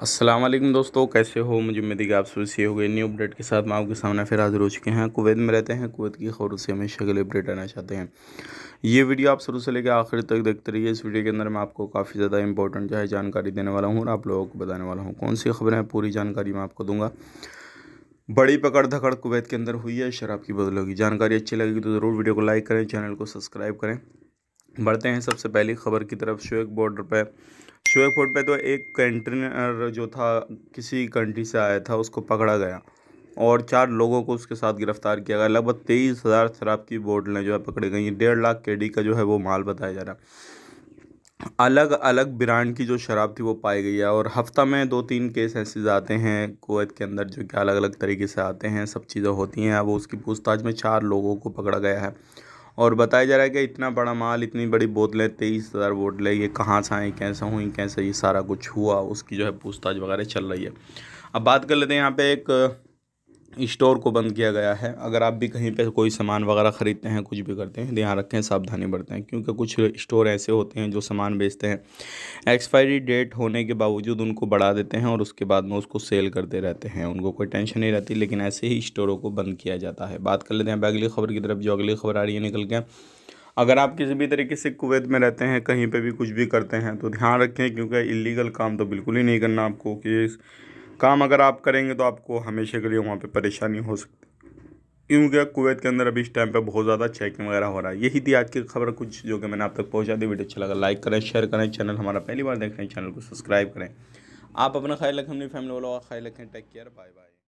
अस्सलाम वालेकुम दोस्तों कैसे हो मुझे उम्मीद है कि आप सब से हो गए न्यू अपडेट के साथ मैं आपके सामने फिर हाजिर हो चुके हैं कुवैत में रहते हैं कुवैत की खबरों से हमेशा के लिए अपडेट आना चाहते हैं ये वीडियो आप शुरू से लेकर आखिर तक देखते रहिए इस वीडियो के अंदर मैं आपको काफ़ी ज़्यादा इंपॉर्टेंट जो है जानकारी देने वाला हूँ और आप लोगों को बताने वाला हूँ कौन सी खबरें हैं पूरी जानकारी मैं आपको दूंगा बड़ी पकड़ धकड़ कुवैत के अंदर हुई है शराब की होगी जानकारी अच्छी लगेगी तो ज़रूर वीडियो को लाइक करें चैनल को सब्सक्राइब करें बढ़ते हैं सबसे पहली खबर की तरफ शोएक बॉर्डर पर शिवाय फोर्ट पे तो एक कंटेनर जो था किसी कंट्री से आया था उसको पकड़ा गया और चार लोगों को उसके साथ गिरफ्तार किया गया लगभग तेईस हज़ार शराब की बोटलें जो है पकड़ी गई हैं डेढ़ लाख केडी का जो है वो माल बताया जा रहा है अलग अलग ब्रांड की जो शराब थी वो पाई गई है और हफ्ता में दो तीन केस ऐसे आते हैं कुवैत के अंदर जो कि अलग अलग तरीके से आते हैं सब चीज़ें होती हैं अब उसकी पूछताछ में चार लोगों को पकड़ा गया है और बताया जा रहा है कि इतना बड़ा माल इतनी बड़ी बोतलें तेईस हज़ार बोतलें ये कहाँ से आई कैसे हुई कैसे ये सारा कुछ हुआ उसकी जो है पूछताछ वगैरह चल रही है अब बात कर लेते हैं यहाँ पे एक स्टोर को बंद किया गया है अगर आप भी कहीं पे कोई सामान वगैरह ख़रीदते हैं कुछ भी करते हैं ध्यान रखें सावधानी बरतें क्योंकि कुछ स्टोर ऐसे होते हैं जो सामान बेचते हैं एक्सपायरी डेट होने के बावजूद उनको बढ़ा देते हैं और उसके बाद में उसको सेल करते रहते हैं उनको कोई टेंशन नहीं रहती लेकिन ऐसे ही स्टोरों को बंद किया जाता है बात कर लेते हैं अगली खबर की तरफ जो अगली खबर आ रही है निकल के अगर आप किसी भी तरीके से कुवैत में रहते हैं कहीं पर भी कुछ भी करते हैं तो ध्यान रखें क्योंकि इलीगल काम तो बिल्कुल ही नहीं करना आपको कि काम अगर आप करेंगे तो आपको हमेशा के लिए वहाँ पे परेशानी हो सकती क्योंकि कुवैत के अंदर अभी इस टाइम पे बहुत ज़्यादा चेकिंग वगैरह हो रहा है यही थी आज की खबर कुछ जो कि मैंने आप तक पहुँचा दी वीडियो अच्छा लगा लाइक करें शेयर करें चैनल हमारा पहली बार देख रहे हैं चैनल को सब्सक्राइब करें आप अपना ख्याल रखें अपनी फैमिली वालों का ख्याल रखें टेक केयर बाय बाय